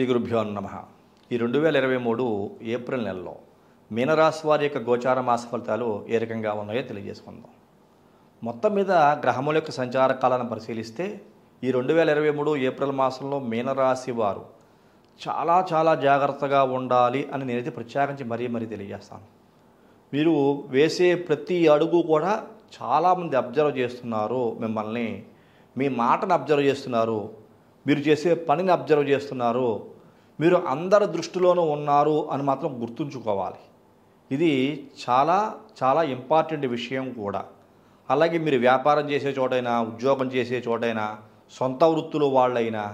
శ్రీ గురుభ్యో నమ ఈ రెండు వేల ఇరవై మూడు ఏప్రిల్ నెలలో మీనరాశి వారి యొక్క గోచార మాస ఫలితాలు ఏ రకంగా ఉన్నాయో తెలియజేసుకుందాం మొత్తం మీద గ్రహముల యొక్క సంచార కాలాన్ని పరిశీలిస్తే ఈ రెండు వేల ఇరవై మూడు ఏప్రిల్ మాసంలో మీనరాశి వారు చాలా చాలా జాగ్రత్తగా ఉండాలి అని నేనైతే ప్రత్యేకించి మరీ మరీ తెలియజేస్తాను మీరు వేసే ప్రతి అడుగు కూడా చాలామంది అబ్జర్వ్ చేస్తున్నారు మిమ్మల్ని మీ మాటను అబ్జర్వ్ చేస్తున్నారు మీరు చేసే పనిని అబ్జర్వ్ చేస్తున్నారు మీరు అందరి దృష్టిలోనూ ఉన్నారు అని మాత్రం గుర్తుంచుకోవాలి ఇది చాలా చాలా ఇంపార్టెంట్ విషయం కూడా అలాగే మీరు వ్యాపారం చేసే చోటైనా ఉద్యోగం చేసే చోటైనా సొంత వృత్తులు వాళ్ళైనా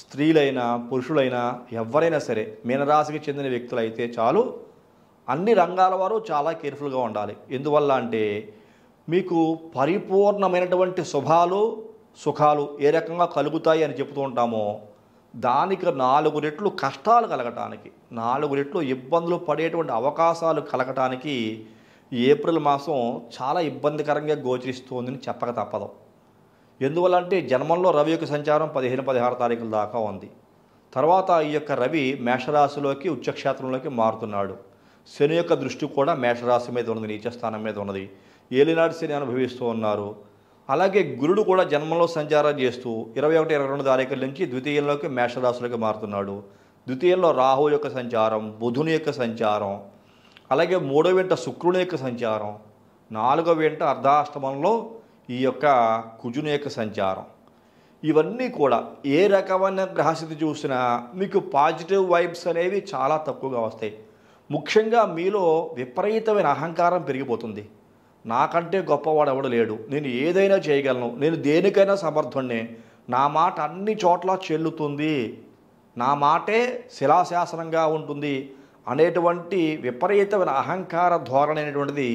స్త్రీలైనా పురుషులైనా ఎవరైనా సరే మీనరాశికి చెందిన వ్యక్తులైతే చాలు అన్ని రంగాల వారు చాలా కేర్ఫుల్గా ఉండాలి ఎందువల్ల అంటే మీకు పరిపూర్ణమైనటువంటి శుభాలు సుఖాలు ఏ రకంగా కలుగుతాయి అని చెబుతూ ఉంటామో దానికి నాలుగు రెట్లు కష్టాలు కలగటానికి నాలుగు రెట్లు ఇబ్బందులు పడేటువంటి అవకాశాలు కలగటానికి ఏప్రిల్ మాసం చాలా ఇబ్బందికరంగా గోచరిస్తోందని చెప్పక తప్పదు ఎందువల్ల అంటే జన్మంలో రవి యొక్క సంచారం పదిహేను పదహారు తారీఖుల దాకా ఉంది తర్వాత ఈ యొక్క రవి మేషరాశిలోకి ఉచ్చక్షేత్రంలోకి మారుతున్నాడు శని యొక్క దృష్టి కూడా మేషరాశి మీద ఉన్నది నీచస్థానం మీద ఉన్నది ఏలినాడు శని అనుభవిస్తూ ఉన్నారు అలాగే గురుడు కూడా జన్మంలో సంచారం చేస్తూ ఇరవై ఒకటి ఇరవై రెండు తారీఖుల నుంచి ద్వితీయంలోకి మేషరాశులకి మారుతున్నాడు ద్వితీయంలో రాహు యొక్క సంచారం బుధుని యొక్క సంచారం అలాగే మూడో వింట శుక్రుని యొక్క సంచారం నాలుగో వింట అర్ధాష్టమంలో ఈ యొక్క కుజుని యొక్క సంచారం ఇవన్నీ కూడా ఏ రకమైన గ్రహస్థితి చూసినా మీకు పాజిటివ్ వైబ్స్ అనేవి చాలా తక్కువగా వస్తాయి ముఖ్యంగా మీలో విపరీతమైన అహంకారం పెరిగిపోతుంది నాకంటే గొప్పవాడు ఎవడు లేడు నేను ఏదైనా చేయగలను నేను దేనికైనా సమర్థుణ్ణి నా మాట అన్ని చోట్ల చెల్లుతుంది నా మాటే శిలాశాసనంగా ఉంటుంది అనేటువంటి విపరీతమైన అహంకార ధోరణి అనేటువంటిది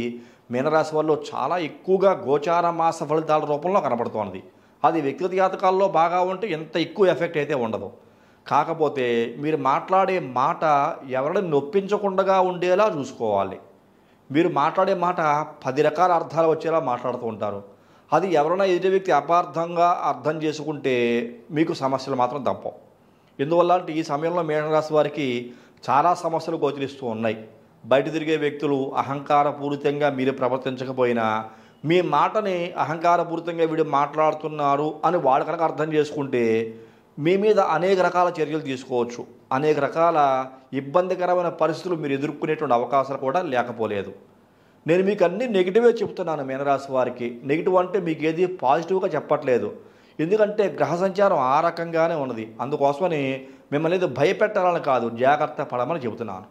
మీనరాశి వాళ్ళు చాలా ఎక్కువగా గోచార మాస ఫలితాల రూపంలో కనబడుతోంది అది వ్యక్తిగత జాతకాల్లో బాగా ఉంటే ఎంత ఎక్కువ ఎఫెక్ట్ అయితే ఉండదు కాకపోతే మీరు మాట్లాడే మాట ఎవరిని నొప్పించకుండా ఉండేలా చూసుకోవాలి మీరు మాట్లాడే మాట పది రకాల అర్థాలు వచ్చేలా మాట్లాడుతూ ఉంటారు అది ఎవరైనా ఎదుటి వ్యక్తి అపార్థంగా అర్థం చేసుకుంటే మీకు సమస్యలు మాత్రం తప్పవు ఎందువల్ల అంటే ఈ సమయంలో మేషరాశి వారికి చాలా సమస్యలు గోచరిస్తూ ఉన్నాయి బయట తిరిగే వ్యక్తులు అహంకారపూరితంగా మీరు ప్రవర్తించకపోయినా మీ మాటని అహంకారపూరితంగా వీడు మాట్లాడుతున్నారు అని వాళ్ళు కనుక అర్థం చేసుకుంటే మీ మీద అనేక రకాల చర్యలు తీసుకోవచ్చు అనేక రకాల ఇబ్బందికరమైన పరిస్థితులు మీరు ఎదుర్కొనేటువంటి అవకాశాలు కూడా లేకపోలేదు నేను మీకు అన్ని నెగిటివే చెప్తున్నాను మీనరాశి వారికి నెగిటివ్ అంటే మీకు ఏది పాజిటివ్గా చెప్పట్లేదు ఎందుకంటే గ్రహ సంచారం ఆ రకంగానే ఉన్నది అందుకోసమని మిమ్మల్ని ఏదో భయపెట్టాలని కాదు జాగ్రత్త పడమని చెబుతున్నాను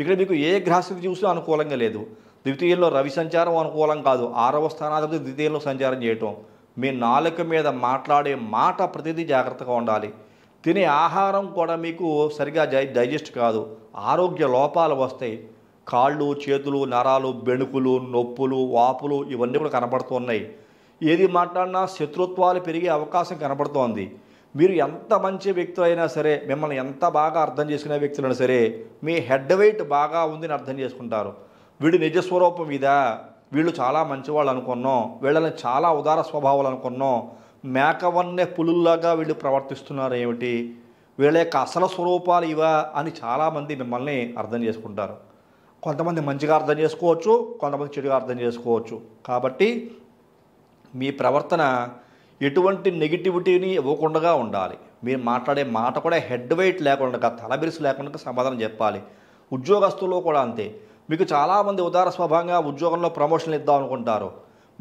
ఇక్కడ మీకు ఏ గ్రహస్థితి చూసినా అనుకూలంగా లేదు ద్వితీయంలో రవి సంచారం అనుకూలం కాదు ఆరవ స్థానాధిపతి ద్వితీయంలో సంచారం చేయటం మీ నాలుక మీద మాట్లాడే మాట ప్రతిదీ జాగ్రత్తగా ఉండాలి తినే ఆహారం కూడా మీకు సరిగా జై డైజెస్ట్ కాదు ఆరోగ్య లోపాలు వస్తాయి కాళ్ళు చేతులు నరాలు బెణుకులు నొప్పులు వాపులు ఇవన్నీ కూడా కనబడుతున్నాయి ఏది మాట్లాడినా శత్రుత్వాలు పెరిగే అవకాశం కనబడుతోంది మీరు ఎంత మంచి వ్యక్తులు అయినా సరే మిమ్మల్ని ఎంత బాగా అర్థం చేసుకునే వ్యక్తులైనా సరే మీ హెడ్ వెయిట్ బాగా ఉందని అర్థం చేసుకుంటారు వీడి నిజస్వరూపం ఇదా వీళ్ళు చాలా మంచివాళ్ళు అనుకున్నాం వీళ్ళని చాలా ఉదార స్వభావాలు అనుకున్నాం మేకవన్నే పులుల్లాగా వీళ్ళు ప్రవర్తిస్తున్నారు ఏమిటి వీళ్ళ యొక్క అసలు స్వరూపాలు ఇవా అని చాలామంది మిమ్మల్ని అర్థం చేసుకుంటారు కొంతమంది మంచిగా అర్థం చేసుకోవచ్చు కొంతమంది చెడుగా అర్థం చేసుకోవచ్చు కాబట్టి మీ ప్రవర్తన ఎటువంటి నెగిటివిటీని ఇవ్వకుండా ఉండాలి మీరు మాట్లాడే మాట కూడా హెడ్ వెయిట్ లేకుండా తలబిరుసు లేకుండా సమాధానం చెప్పాలి ఉద్యోగస్తుల్లో కూడా అంతే మీకు చాలామంది ఉదార స్వభావంగా ఉద్యోగంలో ప్రమోషన్లు ఇద్దాం అనుకుంటారు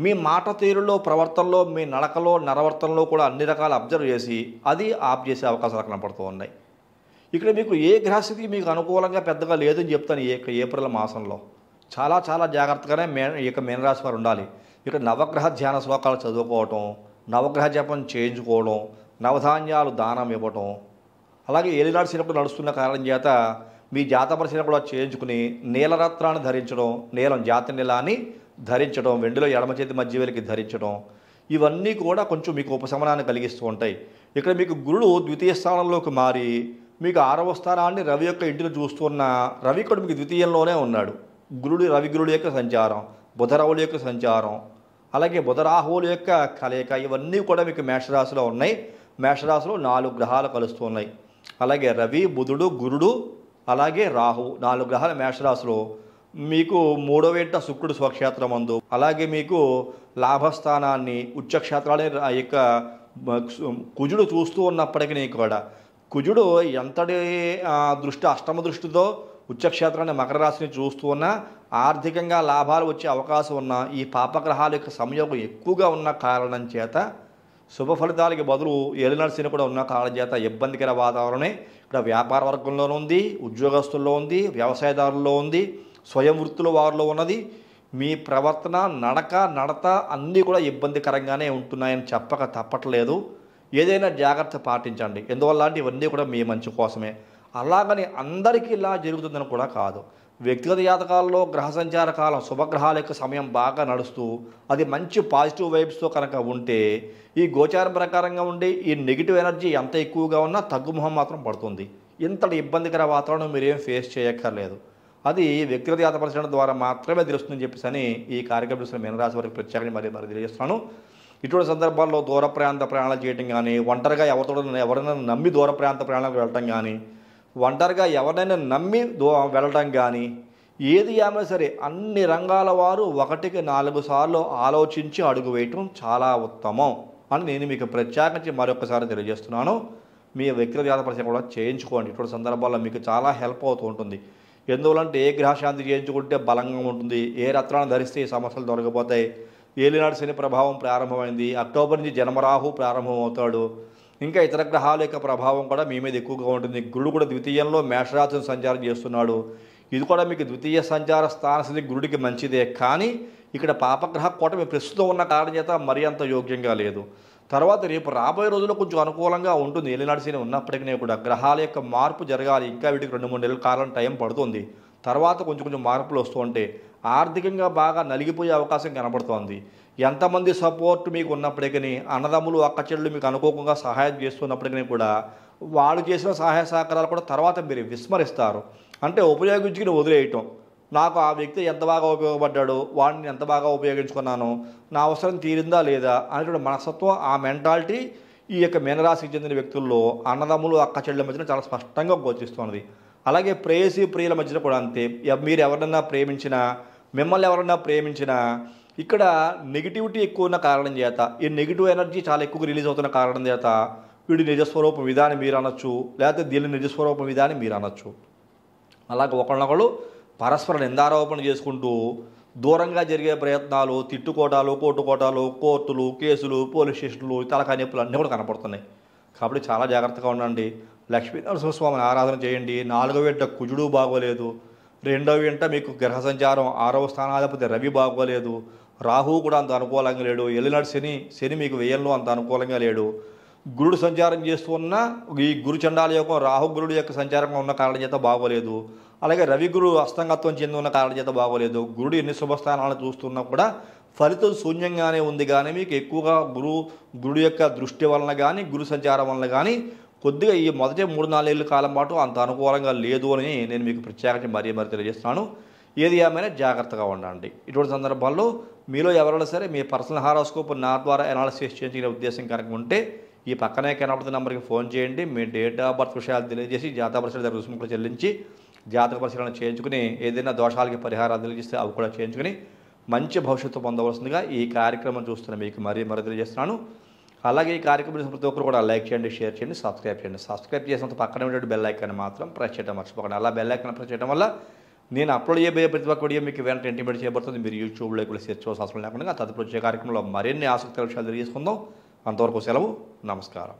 మీ మాట తీరులో ప్రవర్తనలో మీ నడకలో నరవర్తనలో కూడా అన్ని రకాలు అబ్జర్వ్ చేసి అది ఆప్ చేసే అవకాశాలు కనపడుతూ ఉన్నాయి ఇక్కడ మీకు ఏ గ్రహస్థితి మీకు అనుకూలంగా పెద్దగా లేదని చెప్తాను ఈ ఏప్రిల్ మాసంలో చాలా చాలా జాగ్రత్తగానే మే ఇక మీనరాశి వారు ఉండాలి ఇక్కడ నవగ్రహ ధ్యాన శ్లోకాలు చదువుకోవటం నవగ్రహ జపం చేయించుకోవడం నవధాన్యాలు దానం ఇవ్వటం అలాగే ఏలినాడు సినిమా నడుస్తున్న కారణం చేత మీ జాత పరిశీలన కూడా చేయించుకుని నీలరత్నాన్ని ధరించడం నీలం జాతి నీల అని ధరించడం వెండిలో ఎడమ చేతి మధ్య వేలికి ధరించడం ఇవన్నీ కూడా కొంచెం మీకు ఉపశమనాన్ని కలిగిస్తూ ఉంటాయి ఇక్కడ మీకు గురుడు ద్వితీయ స్థానంలోకి మారి మీకు ఆరవ స్థానాన్ని రవి యొక్క ఇంటిలో చూస్తున్న రవి ఇక్కడ మీకు ద్వితీయంలోనే ఉన్నాడు గురుడు రవి గురుడు యొక్క సంచారం బుధరావుల యొక్క సంచారం అలాగే బుధరాహువుల యొక్క కలయిక ఇవన్నీ కూడా మీకు మేషరాశిలో ఉన్నాయి మేషరాశిలో నాలుగు గ్రహాలు కలుస్తున్నాయి అలాగే రవి బుధుడు గురుడు అలాగే రాహు నాలుగు గ్రహాల మేషరాశిలో మీకు మూడో ఏట శుక్రుడు స్వక్షేత్రం అందు అలాగే మీకు లాభస్థానాన్ని ఉచ్చక్షేత్రాలే యొక్క కుజుడు చూస్తూ ఉన్నప్పటికీ కూడా కుజుడు ఎంతటి దృష్టి అష్టమ దృష్టితో ఉచ్చక్షేత్రాన్ని మకర రాశిని చూస్తూ ఉన్నా ఆర్థికంగా లాభాలు వచ్చే అవకాశం ఉన్న ఈ పాపగ్రహాల యొక్క సంయోగం ఎక్కువగా ఉన్న కారణం చేత శుభ ఫలితాలకి బదులు నర్సిని కూడా ఉన్న కాలం చేత ఇబ్బందికర వాతావరణమే ఇక్కడ వ్యాపార వర్గంలోనూ ఉంది ఉద్యోగస్తుల్లో ఉంది వ్యవసాయదారుల్లో ఉంది స్వయం వృత్తుల వారిలో ఉన్నది మీ ప్రవర్తన నడక నడత అన్నీ కూడా ఇబ్బందికరంగానే ఉంటున్నాయని చెప్పక తప్పట్లేదు ఏదైనా జాగ్రత్త పాటించండి ఎందువల్ల ఇవన్నీ కూడా మీ మంచి కోసమే అలాగని అందరికీ ఇలా జరుగుతుందని కూడా కాదు వ్యక్తిగత జాతకాల్లో గ్రహ సంచార కాలం శుభగ్రహాల యొక్క సమయం బాగా నడుస్తూ అది మంచి పాజిటివ్ వైబ్స్తో కనుక ఉంటే ఈ గోచారం ప్రకారంగా ఉండి ఈ నెగిటివ్ ఎనర్జీ ఎంత ఎక్కువగా ఉన్నా తగ్గుముఖం మాత్రం పడుతుంది ఇంతటి ఇబ్బందికర వాతావరణం మీరేం ఫేస్ చేయక్కర్లేదు అది వ్యక్తిగత పరిశీలన ద్వారా మాత్రమే తెలుస్తుందని చెప్పేసి అని ఈ కార్యక్రమం మీనరాశి వారికి ప్రత్యేకంగా మరి మరి తెలియజేస్తున్నాను ఇటువంటి సందర్భాల్లో దూర ప్రాంత ప్రయాణాలు చేయటం కానీ ఒంటరిగా ఎవరితో ఎవరైనా నమ్మి దూర ప్రాంత ప్రయాణాలకు వెళ్ళటం కానీ ఒంటరిగా ఎవరినైనా నమ్మి వెళ్ళడం కానీ ఏది అయినా సరే అన్ని రంగాల వారు ఒకటికి నాలుగు సార్లు ఆలోచించి అడుగు వేయటం చాలా ఉత్తమం అని నేను మీకు ప్రత్యేకించి మరొకసారి తెలియజేస్తున్నాను మీ వ్యక్తిగత జాత పరిచయం కూడా చేయించుకోండి ఇటువంటి సందర్భాల్లో మీకు చాలా హెల్ప్ అవుతూ ఉంటుంది ఎందువలంటే ఏ గ్రహశాంతి చేయించుకుంటే బలంగా ఉంటుంది ఏ రత్నాన్ని ధరిస్తే ఈ సమస్యలు దొరకపోతాయి ఏలినాడు శని ప్రభావం ప్రారంభమైంది అక్టోబర్ నుంచి జన్మరాహు ప్రారంభమవుతాడు ఇంకా ఇతర గ్రహాల యొక్క ప్రభావం కూడా మీ మీద ఎక్కువగా ఉంటుంది గురుడు కూడా ద్వితీయంలో మేషరాశిని సంచారం చేస్తున్నాడు ఇది కూడా మీకు ద్వితీయ సంచార స్థానస్థితి గురుడికి మంచిదే కానీ ఇక్కడ పాపగ్రహ కూటమి ప్రస్తుతం ఉన్న కారణం చేత మరీ అంత యోగ్యంగా లేదు తర్వాత రేపు రాబోయే రోజుల్లో కొంచెం అనుకూలంగా ఉంటుంది ఎలినాడిసిన ఉన్నప్పటికీ కూడా గ్రహాల యొక్క మార్పు జరగాలి ఇంకా వీటికి రెండు మూడు నెలల కాలం టైం పడుతుంది తర్వాత కొంచెం కొంచెం మార్పులు వస్తూ ఉంటే ఆర్థికంగా బాగా నలిగిపోయే అవకాశం కనబడుతోంది ఎంతమంది సపోర్ట్ మీకు ఉన్నప్పటికీ అన్నదమ్ములు అక్కచెల్లు మీకు అనుకోకుండా సహాయం చేస్తున్నప్పటికీ కూడా వాళ్ళు చేసిన సహాయ సహకారాలు కూడా తర్వాత మీరు విస్మరిస్తారు అంటే ఉపయోగించుకుని వదిలేయటం నాకు ఆ వ్యక్తి ఎంత బాగా ఉపయోగపడ్డాడు వాడిని ఎంత బాగా ఉపయోగించుకున్నాను నా అవసరం తీరిందా లేదా అనేటువంటి మనస్తత్వం ఆ మెంటాలిటీ ఈ యొక్క మీనరాశికి చెందిన వ్యక్తుల్లో అన్నదమ్ములు అక్క చెల్లెల మధ్యన చాలా స్పష్టంగా గోచిస్తున్నది అలాగే ప్రేయసి ప్రియుల మధ్యన కూడా అంతే మీరు ఎవరినన్నా ప్రేమించినా మిమ్మల్ని ఎవరన్నా ప్రేమించినా ఇక్కడ నెగిటివిటీ ఎక్కువ ఉన్న కారణం చేత ఈ నెగిటివ్ ఎనర్జీ చాలా ఎక్కువగా రిలీజ్ అవుతున్న కారణం చేత వీడి నిజస్వరూపం విధానం మీరు అనొచ్చు లేకపోతే దీని నిజస్వరూపం విధానం మీరు అనొచ్చు అలాగే ఒకళ్ళొకళ్ళు పరస్పర నిందారోపణ చేసుకుంటూ దూరంగా జరిగే ప్రయత్నాలు తిట్టుకోటాలు కోటుకోటాలు కోర్టులు కేసులు పోలీస్ స్టేషన్లు ఇతర నొప్పులు అన్నీ కూడా కనపడుతున్నాయి కాబట్టి చాలా జాగ్రత్తగా ఉండండి లక్ష్మీ నరసింహస్వామిని ఆరాధన చేయండి నాలుగో వెంట కుజుడు బాగోలేదు రెండవ ఇంట మీకు గ్రహ సంచారం ఆరవ స్థానాధిపతి రవి బాగోలేదు రాహు కూడా అంత అనుకూలంగా లేడు ఎల్లినాడు శని శని మీకు వేయంలో అంత అనుకూలంగా లేడు గురుడు సంచారం చేస్తున్న ఈ గురు చండాల యొక్క రాహు గురుడు యొక్క సంచారంగా ఉన్న కారణం చేత బాగోలేదు అలాగే రవి గురు అస్తంగత్వం చెంది ఉన్న కారణం చేత బాగోలేదు గురుడు ఎన్ని శుభస్థానాలను చూస్తున్నా కూడా ఫలితం శూన్యంగానే ఉంది కానీ మీకు ఎక్కువగా గురు గురుడు యొక్క దృష్టి వలన కానీ గురు సంచారం వలన కానీ కొద్దిగా ఈ మొదటి మూడు నాలుగేళ్ళ కాలం పాటు అంత అనుకూలంగా లేదు అని నేను మీకు ప్రత్యేకంగా మరీ మరీ తెలియజేస్తున్నాను ఏది ఏమైనా జాగ్రత్తగా ఉండండి ఇటువంటి సందర్భాల్లో మీలో ఎవరైనా సరే మీ పర్సనల్ హారోస్కోప్ నా ద్వారా అనాలిసిస్ చేయించిన ఉద్దేశం కనుక ఉంటే ఈ పక్కనే కనబడుతున్న నెంబర్కి ఫోన్ చేయండి మీ డేట్ ఆఫ్ బర్త్ విషయాలు తెలియజేసి జాతక పరిశీలన దగ్గర కూడా చెల్లించి జాతక పరిశీలన చేయించుకుని ఏదైనా దోషాలకి పరిహారాలు తెలియజేస్తే అవి కూడా చేయించుకుని మంచి భవిష్యత్తు పొందవలసిందిగా ఈ కార్యక్రమం చూస్తున్న మీకు మరీ మరీ తెలియజేస్తున్నాను అలాగే ఈ కార్యక్రమం ప్రతి ఒక్కరు కూడా లైక్ చేయండి షేర్ చేయండి సబ్స్క్రైబ్ చేయండి సబ్స్క్రైబ్ చేసినంత పక్కన ఉండే బెల్ ఐకాన్ని మాత్రం ప్రెస్ చేయడం మర్చిపోకండి అలా బెల్ ఐకాన్ ప్రెస్ చేయడం వల్ల నేను అప్లోడ్ చేయబోయే ప్రతి ఒక్క వీడియో మీకు వెంటనే ఇంటిమేట్ చేయబడుతుంది మీరు యూట్యూబ్లో కూడా సెర్చ్ అవసరం లేకుండా తదుపరి వచ్చే కార్యక్రమంలో మరిన్ని ఆసక్తి విషయాలు తెలియజేసుకుందాం అంతవరకు సెలవు నమస్కారం